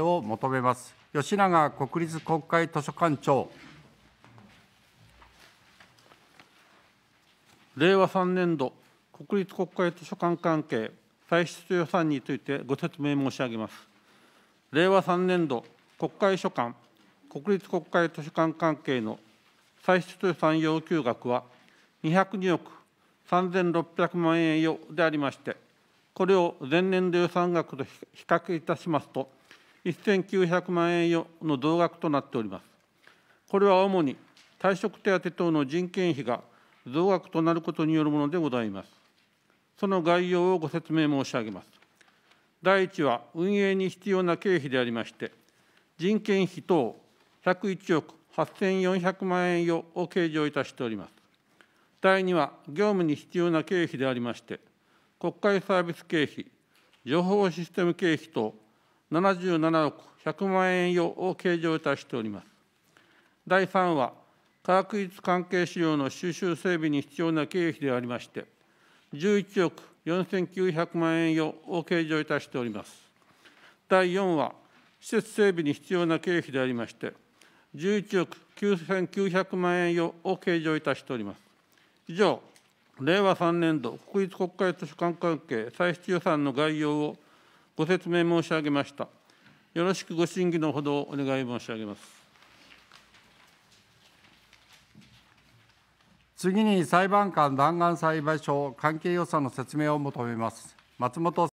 を求めます。吉永国立国会図書館長。令和3年度国立国会図書館関係歳出予算についてご説明申し上げます。令和3年度国会書館国立国会図書館関係の歳出予算要求額は202億3600万円余でありまして、これを前年度予算額と比較いたしますと、1900万円の増額となっております。これは主に退職手当等の人件費が増額となることによるものでございます。その概要をご説明申し上げます。第1は運営に必要な経費でありまして、人件費等101億8400万円を計上いたしております。第2は業務に必要な経費でありまして、国会サービス経費、情報システム経費等77億100万円余を計上いたしております。第3は、科学技術関係資料の収集整備に必要な経費でありまして、11億4900万円余を計上いたしております。第4は、施設整備に必要な経費でありまして、11億9900万円余を計上いたしております。以上、令和3年度国立国会図書館関係歳出予算の概要をご説明申し上げました。よろしくご審議のほどお願い申し上げます。次に裁判官弾劾裁判所関係予算の説明を求めます。松本